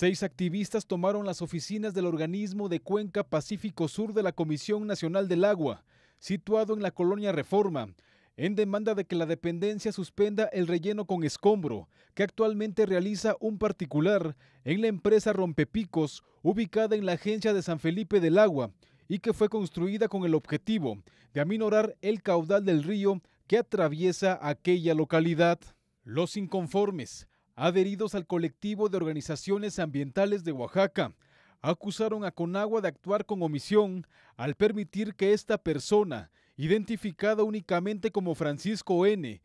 Seis activistas tomaron las oficinas del organismo de Cuenca Pacífico Sur de la Comisión Nacional del Agua, situado en la colonia Reforma, en demanda de que la dependencia suspenda el relleno con escombro que actualmente realiza un particular en la empresa Rompepicos, ubicada en la agencia de San Felipe del Agua, y que fue construida con el objetivo de aminorar el caudal del río que atraviesa aquella localidad. Los inconformes adheridos al colectivo de organizaciones ambientales de Oaxaca, acusaron a Conagua de actuar con omisión al permitir que esta persona, identificada únicamente como Francisco N.,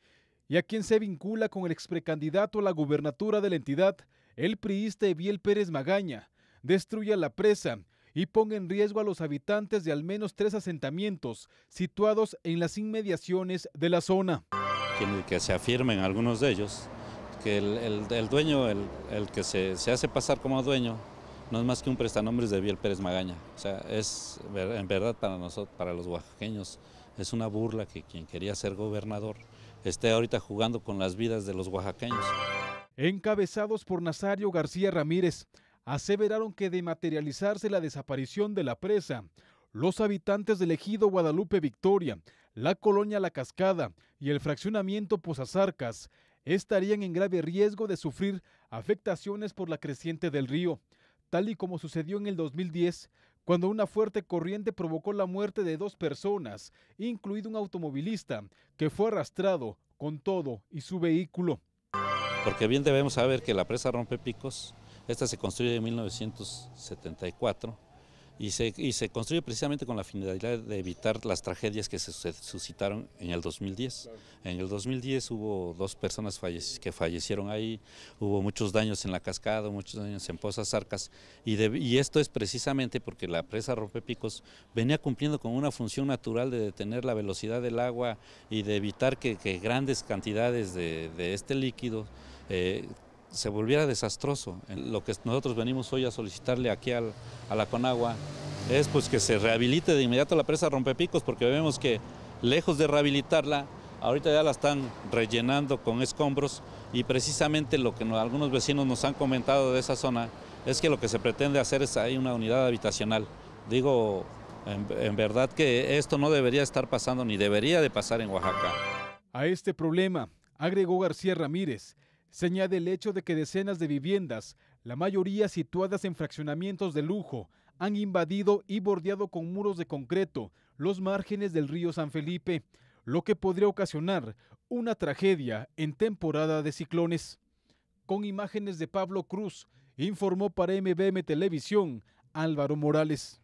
y a quien se vincula con el exprecandidato a la gubernatura de la entidad, el priista Eviel Pérez Magaña, destruya la presa y ponga en riesgo a los habitantes de al menos tres asentamientos situados en las inmediaciones de la zona. Quienes que se afirmen algunos de ellos que el, dueño, el, que se, hace pasar como dueño, no es más que un prestanombres de Biel Pérez Magaña. O sea, es en verdad para nosotros, para los oaxaqueños, es una burla que quien quería ser gobernador esté ahorita jugando con las vidas de los oaxaqueños. Encabezados por Nazario García Ramírez, aseveraron que de materializarse la desaparición de la presa, los habitantes del ejido Guadalupe Victoria, la colonia La Cascada y el fraccionamiento Pozasarcas estarían en grave riesgo de sufrir afectaciones por la creciente del río, tal y como sucedió en el 2010, cuando una fuerte corriente provocó la muerte de dos personas, incluido un automovilista, que fue arrastrado con todo y su vehículo. Porque bien debemos saber que la presa Rompe Picos, esta se construye en 1974, y se, y se construye precisamente con la finalidad de evitar las tragedias que se suscitaron en el 2010. En el 2010 hubo dos personas que fallecieron ahí, hubo muchos daños en la cascada, muchos daños en Pozas Arcas, y, esto es precisamente porque la presa Rompepicos venía cumpliendo con una función natural de detener la velocidad del agua y de evitar que, grandes cantidades de, este líquido eh, se volviera desastroso. Lo que nosotros venimos hoy a solicitarle aquí al, a la Conagua es pues que se rehabilite de inmediato la presa Rompepicos porque vemos que lejos de rehabilitarla, ahorita ya la están rellenando con escombros y precisamente lo que algunos vecinos nos han comentado de esa zona es que lo que se pretende hacer es ahí una unidad habitacional. Digo, en, en verdad que esto no debería estar pasando ni debería de pasar en Oaxaca. A este problema agregó García Ramírez, se añade el hecho de que decenas de viviendas, la mayoría situadas en fraccionamientos de lujo, han invadido y bordeado con muros de concreto los márgenes del río San Felipe, lo que podría ocasionar una tragedia en temporada de ciclones. Con imágenes de Pablo Cruz, informó para MBM Televisión Álvaro Morales.